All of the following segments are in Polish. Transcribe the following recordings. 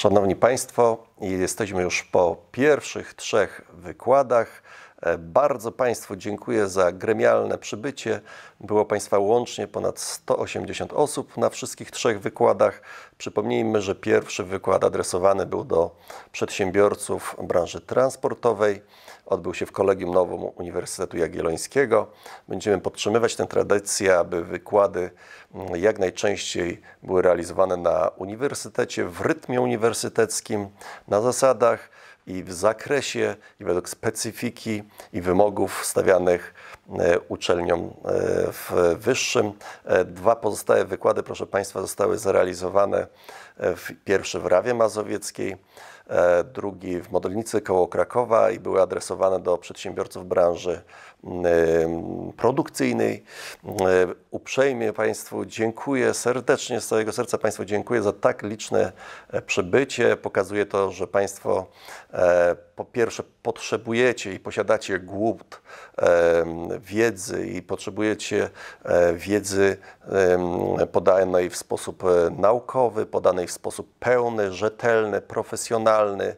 Szanowni Państwo, jesteśmy już po pierwszych trzech wykładach E, bardzo Państwu dziękuję za gremialne przybycie. Było Państwa łącznie ponad 180 osób na wszystkich trzech wykładach. Przypomnijmy, że pierwszy wykład adresowany był do przedsiębiorców branży transportowej. Odbył się w Kolegium Nowym Uniwersytetu Jagiellońskiego. Będziemy podtrzymywać tę tradycję, aby wykłady mm, jak najczęściej były realizowane na uniwersytecie, w rytmie uniwersyteckim, na zasadach, i w zakresie i według specyfiki i wymogów stawianych e, uczelniom e, w wyższym. E, dwa pozostałe wykłady, proszę Państwa, zostały zrealizowane. Pierwszy w Rawie Mazowieckiej, drugi w Modelnicy koło Krakowa i były adresowane do przedsiębiorców branży produkcyjnej. E, uprzejmie Państwu dziękuję, serdecznie z całego serca Państwu dziękuję za tak liczne e, przybycie. Pokazuje to, że Państwo e, po pierwsze potrzebujecie i posiadacie głód wiedzy i potrzebujecie wiedzy podanej w sposób naukowy, podanej w sposób pełny, rzetelny, profesjonalny,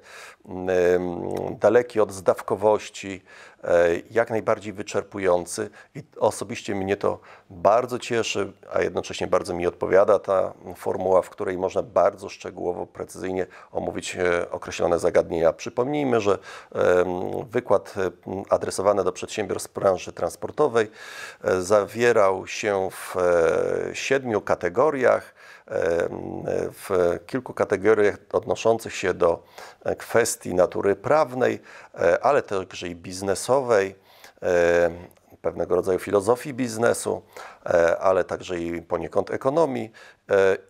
daleki od zdawkowości, e, jak najbardziej wyczerpujący i osobiście mnie to bardzo cieszy, a jednocześnie bardzo mi odpowiada ta formuła, w której można bardzo szczegółowo, precyzyjnie omówić e, określone zagadnienia. Przypomnijmy, że wykład e, adresowany do przedsiębiorstw branży transportowej zawierał się w siedmiu kategoriach w kilku kategoriach odnoszących się do e, kwestii natury prawnej, e, ale także i biznesowej, pewnego rodzaju filozofii biznesu, e, ale także i poniekąd ekonomii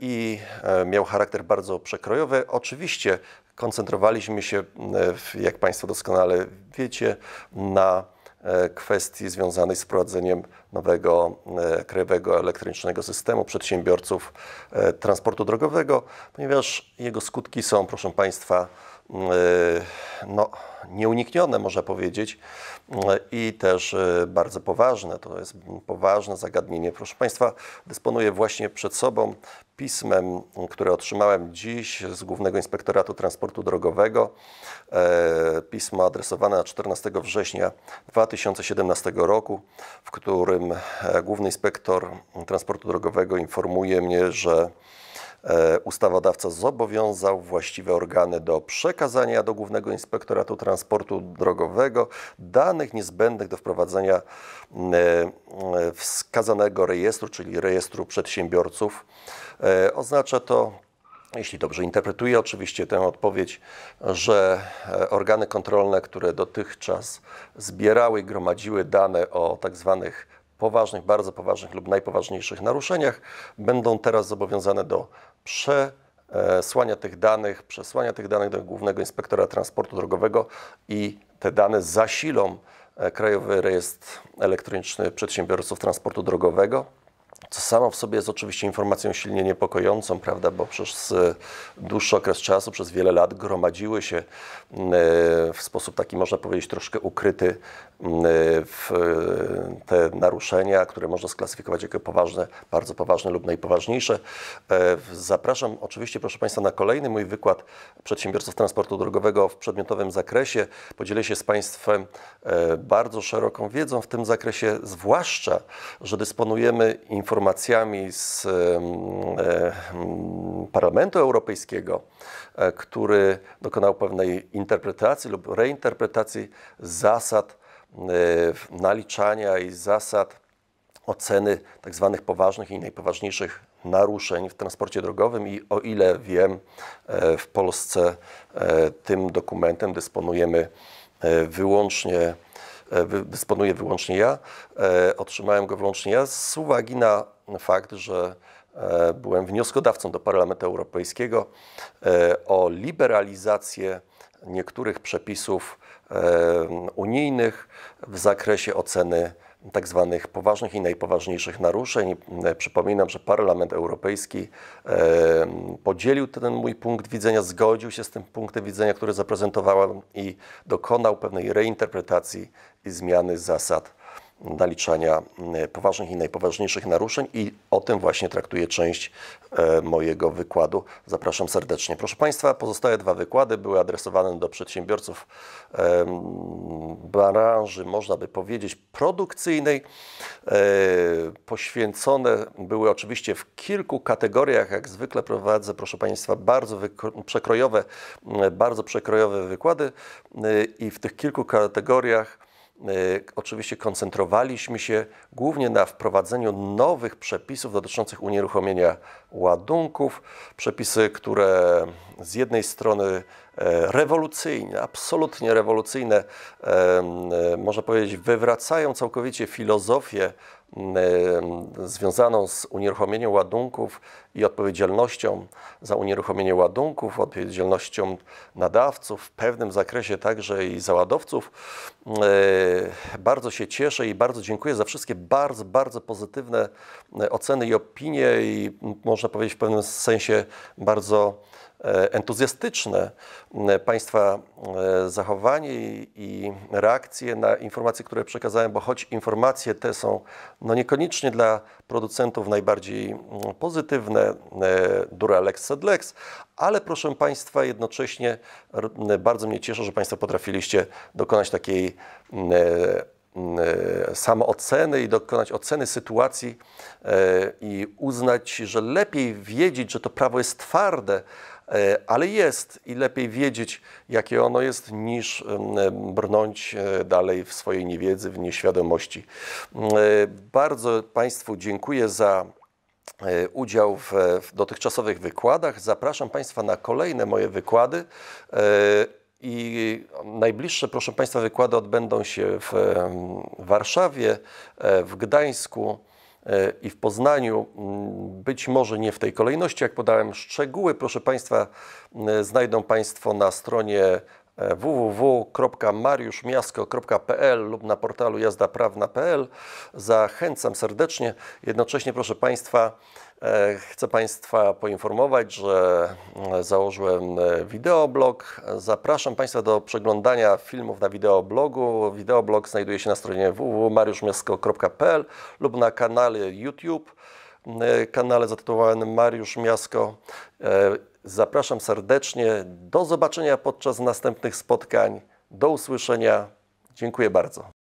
i miał charakter bardzo przekrojowy. Oczywiście koncentrowaliśmy się, jak Państwo doskonale wiecie, na E, kwestii związanej z prowadzeniem nowego e, krajowego elektronicznego systemu przedsiębiorców e, transportu drogowego, ponieważ jego skutki są, proszę Państwa, no, nieuniknione, można powiedzieć, e, i też e, bardzo poważne. To jest poważne zagadnienie. Proszę Państwa, dysponuję właśnie przed sobą pismem, które otrzymałem dziś z Głównego Inspektoratu Transportu Drogowego. E, pismo adresowane na 14 września 2017 roku, w którym Główny Inspektor Transportu Drogowego informuje mnie, że E, ustawodawca zobowiązał właściwe organy do przekazania do Głównego Inspektoratu Transportu Drogowego danych niezbędnych do wprowadzenia mm, e, mm, e, wskazanego rejestru, czyli rejestru przedsiębiorców. Oznacza to jeśli dobrze interpretuję oczywiście tę odpowiedź, że organy kontrolne, które dotychczas zbierały i gromadziły dane o tak zwanych poważnych, bardzo poważnych lub najpoważniejszych naruszeniach, będą teraz zobowiązane do prze słania tych danych, przesłania tych danych do Głównego Inspektora Transportu Drogowego i te dane zasilą e, Krajowy Rejestr Elektroniczny Przedsiębiorców Transportu Drogowego co samo w sobie jest oczywiście informacją silnie niepokojącą, prawda, bo przez e, dłuższy okres czasu, przez wiele lat gromadziły się e, w sposób taki, można powiedzieć, troszkę ukryty e, te naruszenia, które można sklasyfikować jako poważne, bardzo poważne lub najpoważniejsze. Zapraszam oczywiście, proszę Państwa, na kolejny mój wykład przedsiębiorców transportu drogowego w przedmiotowym zakresie. Podzielę się z Państwem bardzo szeroką wiedzą w tym zakresie, zwłaszcza, że dysponujemy informacjami, informacjami z Parlamentu Europejskiego, e, który dokonał pewnej interpretacji lub reinterpretacji zasad e, naliczania i zasad oceny tzw. Tak poważnych i najpoważniejszych naruszeń w transporcie drogowym i o ile wiem, e, w Polsce tym dokumentem dysponujemy wyłącznie E, dysponuję wyłącznie ja, e, otrzymałem go wyłącznie ja z uwagi na fakt, że e, byłem wnioskodawcą do Parlamentu Europejskiego o liberalizację niektórych przepisów unijnych w zakresie oceny tzw. Tak poważnych i najpoważniejszych naruszeń. E, przypominam, że Parlament Europejski e, podzielił ten mój punkt widzenia, zgodził się z tym punktem widzenia, który zaprezentowałem i dokonał pewnej reinterpretacji i zmiany zasad naliczania mm, poważnych i najpoważniejszych naruszeń i o tym właśnie traktuje część e, mojego wykładu. Zapraszam serdecznie. Proszę Państwa, pozostałe dwa wykłady były adresowane do przedsiębiorców branży, można by powiedzieć, produkcyjnej. E, poświęcone były oczywiście w kilku kategoriach. Jak zwykle prowadzę, proszę Państwa, bardzo przekrojowe, bardzo przekrojowe wykłady e, i w tych kilku kategoriach E, oczywiście koncentrowaliśmy się głównie na wprowadzeniu nowych przepisów dotyczących unieruchomienia ładunków. Przepisy, które z jednej strony e, rewolucyjne, absolutnie rewolucyjne, e, można powiedzieć, wywracają całkowicie filozofię związaną z unieruchomieniem ładunków i odpowiedzialnością za unieruchomienie ładunków, odpowiedzialnością nadawców, w pewnym zakresie także i załadowców. E, bardzo się cieszę i bardzo dziękuję za wszystkie bardzo, bardzo pozytywne e, oceny i opinie i można powiedzieć w pewnym sensie bardzo E, entuzjastyczne e, Państwa e, zachowanie i reakcje na informacje, które przekazałem, bo choć informacje te są no niekoniecznie dla producentów najbardziej mm, pozytywne, Duralex, Sedlex, ale proszę Państwa, jednocześnie bardzo mnie cieszę, że Państwo potrafiliście dokonać takiej samooceny i dokonać oceny sytuacji i uznać, że lepiej wiedzieć, że to prawo jest twarde, E, ale jest i lepiej wiedzieć, jakie ono jest, niż brnąć e, dalej w swojej niewiedzy, w nieświadomości. E, bardzo Państwu dziękuję za udział w, dotychczasowych wykładach. Zapraszam Państwa na kolejne moje wykłady. I najbliższe, proszę Państwa, wykłady odbędą się w Warszawie, w Gdańsku, E, i w Poznaniu. Być może nie w tej kolejności, jak podałem szczegóły. Proszę Państwa, e, znajdą Państwo na stronie www.mariuszmiasko.pl lub na portalu jazdaprawna.pl. Zachęcam serdecznie. Jednocześnie proszę Państwa, e, Chcę Państwa poinformować, że e, założyłem e, wideoblog. Zapraszam Państwa do przeglądania filmów na wideoblogu. Wideoblog znajduje się na stronie www.mariuszmiasko.pl lub na kanale YouTube, kanale zatytułowanym Mariusz Miasko. Zapraszam serdecznie. Do zobaczenia podczas następnych spotkań. Do usłyszenia. Dziękuję bardzo.